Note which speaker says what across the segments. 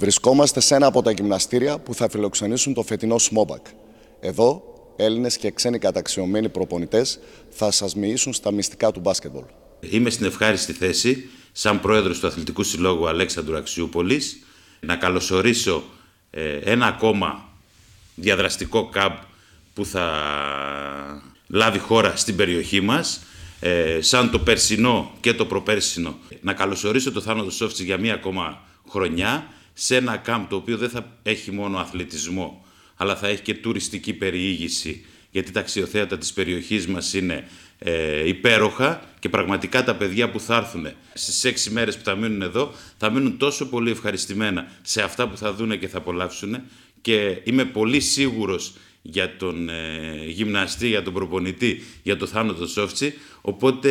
Speaker 1: Βρισκόμαστε σε ένα από τα γυμναστήρια που θα φιλοξενήσουν το φετινό ΣΜΟΜΠΑΚ. Εδώ, Έλληνες και ξένοι καταξιωμένοι προπονητές θα σας μοιήσουν στα μυστικά του μπάσκετμπολ.
Speaker 2: Είμαι στην ευχάριστη θέση, σαν πρόεδρος του Αθλητικού Συλλόγου Αλέξανδρου Αξιούπολης, να καλωσορίσω ε, ένα ακόμα διαδραστικό ΚΑΜΠ που θα λάβει χώρα στην περιοχή μας, ε, σαν το περσινό και το προπέρσινο. Να καλωσορίσω το Θάνατο Σόφτση για μία ακόμα χρονιά, σε ένα κάμπ το οποίο δεν θα έχει μόνο αθλητισμό, αλλά θα έχει και τουριστική περιήγηση, γιατί τα αξιοθέατα της περιοχής μας είναι ε, υπέροχα και πραγματικά τα παιδιά που θα έρθουν στις έξι μέρες που θα μείνουν εδώ θα μείνουν τόσο πολύ ευχαριστημένα σε αυτά που θα δούνε και θα απολαύσουν και είμαι πολύ σίγουρος για τον ε, γυμναστή, για τον προπονητή, για Θάνο θάνατο Σόφτσι οπότε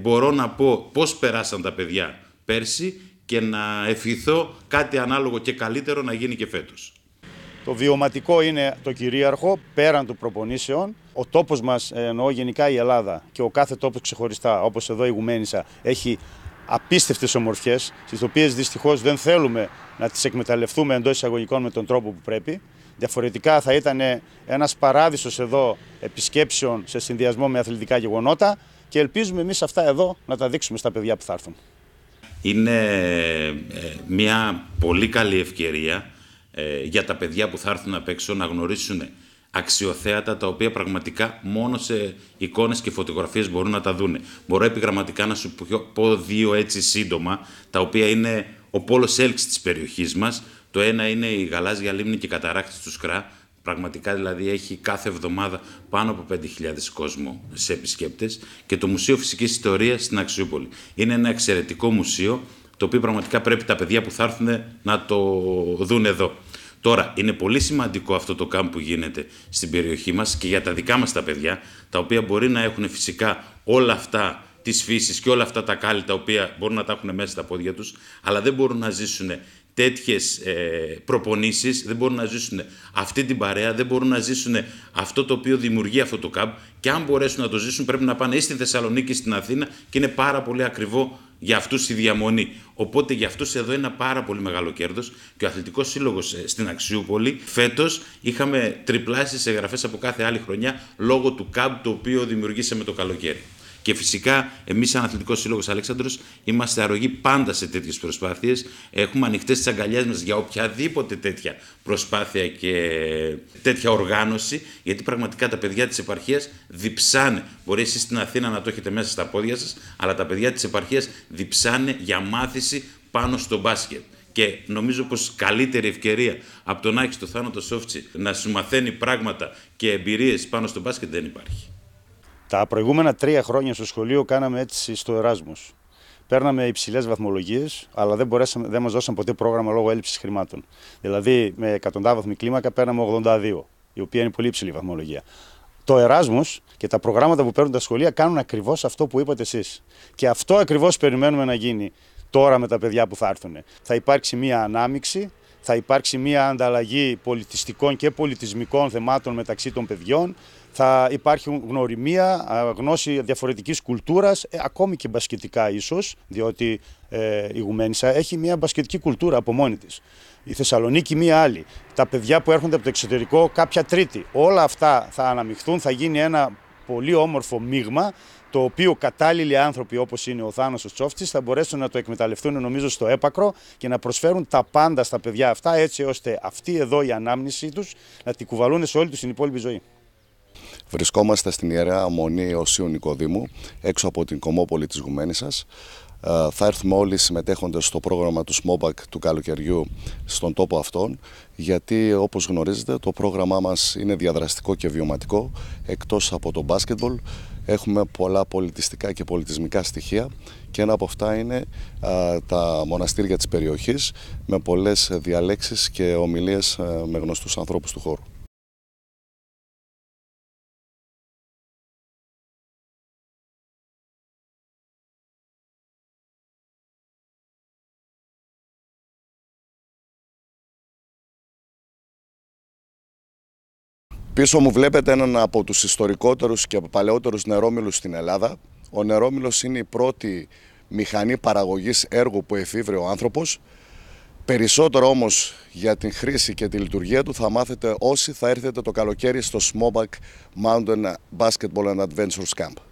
Speaker 2: μπορώ να πω πώς περάσαν τα παιδιά πέρσι και να ευχηθώ κάτι ανάλογο και καλύτερο να γίνει και φέτος.
Speaker 3: Το βιωματικό είναι το κυρίαρχο πέραν του προπονήσεων. Ο τόπος μας, ε, εννοώ γενικά η Ελλάδα και ο κάθε τόπος ξεχωριστά, όπως εδώ η Γουμένισσα, έχει απίστευτες ομορφιές, τι οποίες δυστυχώς δεν θέλουμε να τις εκμεταλλευτούμε εντός εισαγωγικών με τον τρόπο που πρέπει. Διαφορετικά θα ήταν ένας παράδεισος εδώ επισκέψεων σε συνδυασμό με αθλητικά γεγονότα και ελπίζουμε εμείς αυτά εδώ να τα δείξουμε στα παιδιά που θα έρθουν
Speaker 2: είναι ε, μια πολύ καλή ευκαιρία ε, για τα παιδιά που θα έρθουν απ' έξω να γνωρίσουν αξιοθέατα τα οποία πραγματικά μόνο σε εικόνες και φωτογραφίες μπορούν να τα δουν. Μπορώ επιγραμματικά να σου πω δύο έτσι σύντομα, τα οποία είναι ο πόλος έλξης της περιοχής μας. Το ένα είναι η γαλάζια λίμνη και η καταράκτη του Σκρά, Πραγματικά δηλαδή έχει κάθε εβδομάδα πάνω από 5.000 κόσμο σε επισκέπτες και το Μουσείο Φυσικής Ιστορίας στην Αξιούπολη. Είναι ένα εξαιρετικό μουσείο το οποίο πραγματικά πρέπει τα παιδιά που θα έρθουν να το δουν εδώ. Τώρα, είναι πολύ σημαντικό αυτό το κάμπ που γίνεται στην περιοχή μας και για τα δικά μας τα παιδιά, τα οποία μπορεί να έχουν φυσικά όλα αυτά τη φύση και όλα αυτά τα κάλλη τα οποία μπορούν να τα έχουν μέσα στα πόδια τους, αλλά δεν μπορούν να ζήσουν Τέτοιες ε, δεν μπορούν να ζήσουν αυτή την παρέα, δεν μπορούν να ζήσουν αυτό το οποίο δημιουργεί αυτό το ΚΑΜΠ και αν μπορέσουν να το ζήσουν πρέπει να πάνε ή στη Θεσσαλονίκη ή στην Αθήνα και είναι πάρα πολύ ακριβό για αυτούς η διαμονή. Οπότε για αυτούς εδώ είναι ένα πάρα πολύ μεγάλο κέρδος. και ο Αθλητικός Σύλλογος ε, στην Αξιούπολη φέτος είχαμε τριπλάσεις εγγραφέ από κάθε άλλη χρονιά λόγω του ΚΑΜΠ το οποίο δημιουργήσαμε το καλοκαίρι. Και φυσικά εμείς, σαν Αθλητικός Σύλλογος Αλέξανδρος είμαστε αρρωγοί πάντα σε τέτοιες προσπάθειες. Έχουμε ανοιχτές τις αγκαλιές μας για οποιαδήποτε τέτοια προσπάθεια και τέτοια οργάνωση, γιατί πραγματικά τα παιδιά της επαρχίας διψάνε. Μπορεί εσείς στην Αθήνα να το έχετε μέσα στα πόδια σας, αλλά τα παιδιά της επαρχίας διψάνε για μάθηση πάνω στο μπάσκετ. Και νομίζω πως καλύτερη ευκαιρία από τον Άκη στο θάνατο Σόφτσι να σου μαθαίνει πράγματα και εμπειρίες πάνω στο μπάσκετ δεν υπάρχει.
Speaker 3: Τα προηγούμενα τρία χρόνια στο σχολείο κάναμε έτσι στο Εράσμος. Παίρναμε υψηλές βαθμολογίες, αλλά δεν, δεν μας δώσαν ποτέ πρόγραμμα λόγω έλλειψης χρημάτων. Δηλαδή, με εκατοντάβαθμη κλίμακα παίρναμε 82, η οποία είναι πολύ υψηλή βαθμολογία. Το Εράσμος και τα προγράμματα που παίρνουν τα σχολεία κάνουν ακριβώς αυτό που είπατε εσείς. Και αυτό ακριβώς περιμένουμε να γίνει τώρα με τα παιδιά που θα έρθουν. Θα υπάρξει μία ανάμειξη, θα υπάρξει μία ανταλλαγή πολιτιστικών και πολιτισμικών θεμάτων μεταξύ των παιδιών, θα υπάρχει γνωριμία, γνώση διαφορετικής κουλτούρας, ε, ακόμη και μπασκετικά ίσως, διότι ε, η Γουμένισσα έχει μια μπασκετική κουλτούρα από μόνη της. Η Θεσσαλονίκη μία άλλη, τα παιδιά που έρχονται από το εξωτερικό κάποια τρίτη. Όλα αυτά θα αναμειχθούν, θα γίνει ένα πολύ όμορφο μείγμα το οποίο κατάλληλοι άνθρωποι όπως είναι ο Θάνος ο Τσόφτης θα μπορέσουν να το εκμεταλλευτούν νομίζω στο έπακρο και να προσφέρουν τα πάντα στα παιδιά αυτά έτσι ώστε αυτή εδώ η ανάμνησή τους να την κουβαλούν σε όλη τους την υπόλοιπη ζωή.
Speaker 1: Βρισκόμαστε στην Ιερά μονή Οσίου Νικοδήμου, έξω από την Κομόπολη της Γουμένισσας. Ε, θα έρθουμε όλοι συμμετέχοντες στο πρόγραμμα του ΣΜΟΜΠΑΚ του καλοκαιριού στον τόπο αυτόν, γιατί όπως γνωρίζετε το πρόγραμμά μας είναι διαδραστικό και βιωματικό, εκτός από το μπάσκετμπολ. Έχουμε πολλά πολιτιστικά και πολιτισμικά στοιχεία και ένα από αυτά είναι ε, τα μοναστήρια της περιοχής με πολλές διαλέξεις και ομιλίες ε, με γνωστούς ανθρώπους του χώρου. Πίσω μου βλέπετε έναν από τους ιστορικότερους και παλαιότερους νερόμιλους στην Ελλάδα. Ο νερόμιλος είναι η πρώτη μηχανή παραγωγής έργου που εφήβρε ο άνθρωπος. Περισσότερο όμως για την χρήση και τη λειτουργία του θα μάθετε όσοι θα έρθετε το καλοκαίρι στο Smobak Mountain Basketball and Adventures Camp.